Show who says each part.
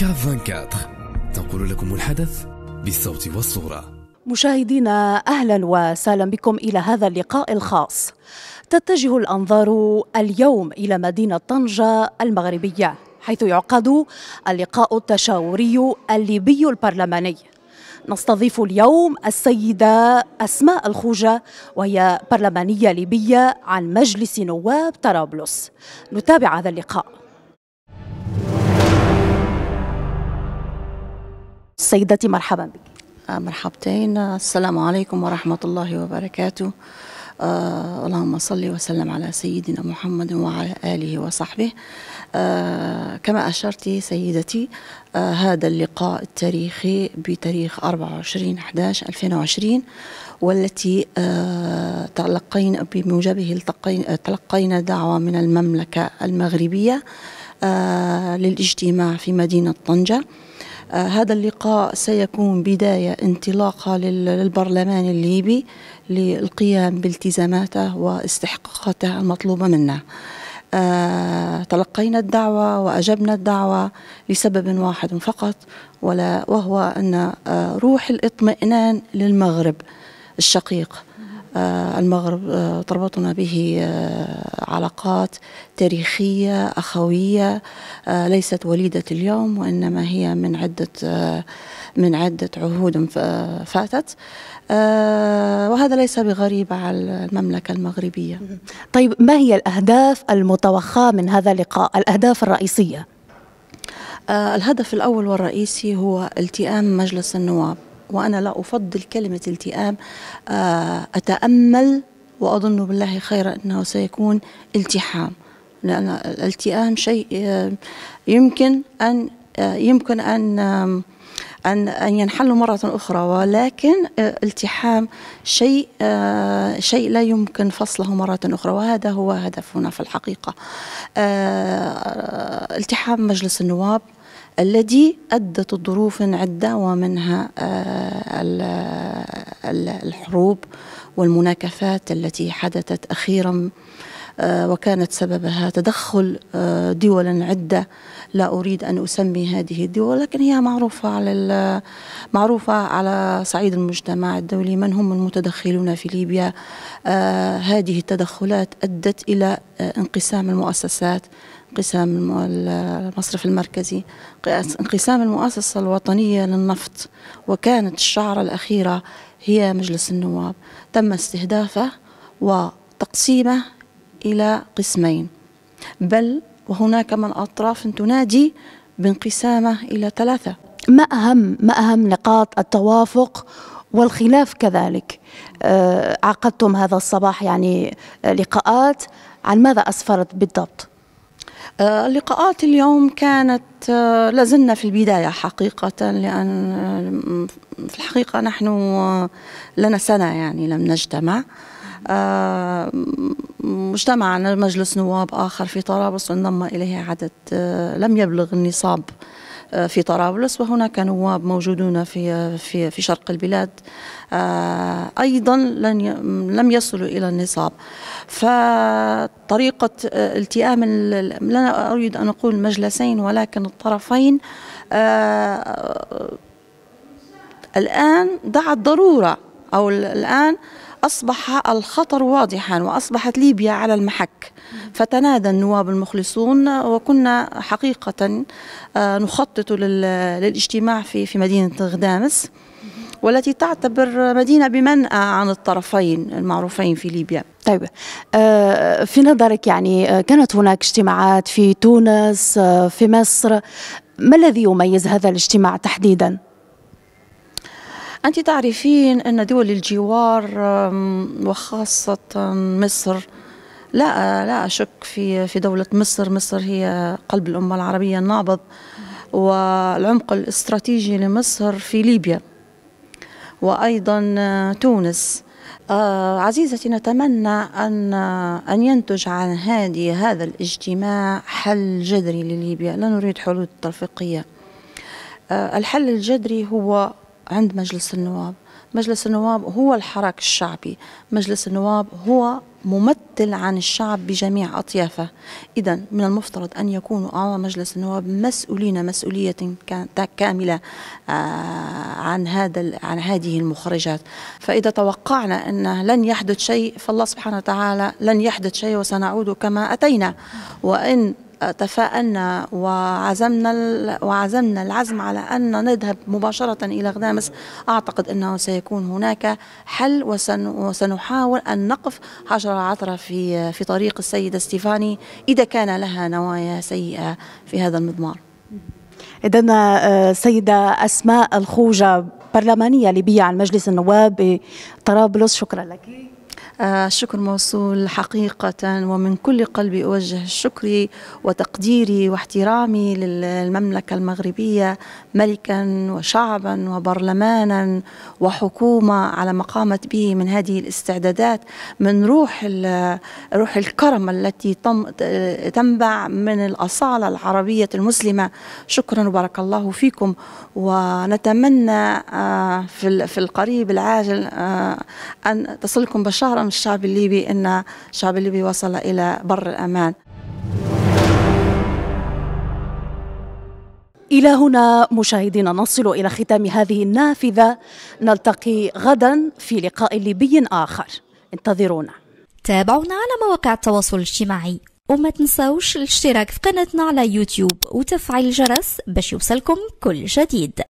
Speaker 1: كاف 24 تنقل لكم الحدث بالصوت والصورة مشاهدينا أهلا وسهلا بكم إلى هذا اللقاء الخاص تتجه الأنظار اليوم إلى مدينة طنجة المغربية حيث يعقد اللقاء التشاوري الليبي البرلماني نستضيف اليوم السيدة أسماء الخوجة وهي برلمانية ليبية عن مجلس نواب طرابلس نتابع هذا اللقاء سيدتي مرحبا بك آه، مرحبتين آه، السلام
Speaker 2: عليكم ورحمة الله وبركاته آه اللهم صل وسلم على سيدنا محمد وعلى آله وصحبه آه كما أشرت سيدتي آه هذا اللقاء التاريخي بتاريخ 24 11 2020 والتي آه تلقينا بموجبه آه، تلقينا دعوة من المملكة المغربية آه للاجتماع في مدينة طنجة آه، هذا اللقاء سيكون بداية انطلاقة للبرلمان الليبي للقيام بالتزاماته واستحقاقاته المطلوبة منه آه، تلقينا الدعوة وأجبنا الدعوة لسبب واحد فقط ولا وهو أن آه، روح الاطمئنان للمغرب الشقيق آه، المغرب آه، تربطنا به آه، علاقات تاريخية أخوية ليست وليدة اليوم وإنما هي من عدة من عدة عهود فاتت
Speaker 1: وهذا ليس بغريب على المملكة المغربية طيب ما هي الأهداف المتوخاة من هذا اللقاء الأهداف الرئيسية الهدف
Speaker 2: الأول والرئيسي هو التئام مجلس النواب وأنا لا أفضل كلمة التئام آه، أتأمل وأظن بالله خيرا أنه سيكون التحام لأن الالتئام شيء آه، يمكن أن آه، يمكن أن أن أن ينحل مرة أخرى ولكن التحام شيء شيء لا يمكن فصله مرة أخرى وهذا هو هدفنا في الحقيقة التحام مجلس النواب الذي أدت ظروف عدة ومنها آه، الحروب والمناكفات التي حدثت أخيرا آه، وكانت سببها تدخل آه، دول عدة لا أريد أن أسمي هذه الدول لكن هي معروفة على معروفة على صعيد المجتمع الدولي من هم المتدخلون في ليبيا آه، هذه التدخلات أدت إلى انقسام المؤسسات انقسام المصرف المركزي انقسام المؤسسة الوطنية للنفط وكانت الشعرة الأخيرة هي مجلس النواب تم استهدافه وتقسيمه إلى قسمين بل وهناك من أطراف تنادي بانقسامه
Speaker 1: إلى ثلاثة ما أهم ما أهم نقاط التوافق والخلاف كذلك آه عقدتم هذا الصباح يعني لقاءات عن ماذا أسفرت بالضبط؟
Speaker 2: آه، اللقاءات
Speaker 1: اليوم كانت آه، لازلنا
Speaker 2: في البداية حقيقة لأن آه، في الحقيقة نحن لنا سنة يعني لم نجتمع آه، مجتمع مجلس نواب آخر في طرابلس وانضم إليه عدد آه، لم يبلغ النصاب آه، في طرابلس وهناك نواب موجودون في في في شرق البلاد ايضا لن لم يصلوا الى النصاب فطريقه التئام لا اريد ان اقول مجلسين ولكن الطرفين الان دعت ضروره او الان أصبح الخطر واضحا وأصبحت ليبيا على المحك فتنادى النواب المخلصون وكنا حقيقة آه، نخطط للاجتماع في في مدينة غدامس والتي تعتبر مدينة بمنأى عن الطرفين المعروفين في ليبيا
Speaker 1: طيب آه، في نظرك يعني آه، كانت هناك اجتماعات في تونس في مصر ما الذي يميز هذا الاجتماع تحديداً؟
Speaker 2: أنت تعرفين أن دول الجوار وخاصة مصر لا لا أشك في في دولة مصر، مصر هي قلب الأمة العربية النابض والعمق الاستراتيجي لمصر في ليبيا وأيضا تونس آه، عزيزتي نتمنى أن أن ينتج عن هذه هذا الاجتماع حل جذري لليبيا لا نريد حلول ترفيقية آه، الحل الجذري هو عند مجلس النواب مجلس النواب هو الحراك الشعبي مجلس النواب هو ممثل عن الشعب بجميع أطيافه إذا من المفترض أن يكون أعضاء مجلس النواب مسؤولين مسؤولية كاملة آه، عن هذا عن هذه المخرجات فإذا توقعنا أن لن يحدث شيء فالله سبحانه وتعالى لن يحدث شيء وسنعود كما أتينا وإن تفاءلنا وعزمنا وعزمنا العزم على ان نذهب مباشره الى غدامس اعتقد انه سيكون هناك حل وسنحاول ان نقف حجر عثره في في طريق السيده ستيفاني اذا كان لها نوايا سيئه في هذا المضمار.
Speaker 1: إذا آه، سيدة أسماء الخوجة برلمانية ليبية عن مجلس النواب بطرابلس شكرا لك الشكر آه، موصول حقيقة ومن كل
Speaker 2: قلبي أوجه شكري وتقديري واحترامي للمملكة المغربية ملكا وشعبا وبرلمانا وحكومة على ما قامت به من هذه الاستعدادات من روح روح الكرم التي تنبع من الأصالة العربية المسلمة شكرا وبارك الله فيكم ونتمنى آه، في القريب العاجل آه، أن تصلكم بشارا دعم الشعب الليبي أن الشعب الليبي وصل إلى بر
Speaker 1: الأمان إلى هنا مشاهدينا نصل إلى ختام هذه النافذة نلتقي غدا في لقاء ليبي آخر انتظرونا تابعونا على مواقع التواصل الاجتماعي وما تنساوش الاشتراك في قناتنا على يوتيوب وتفعيل الجرس باش يوصلكم
Speaker 2: كل جديد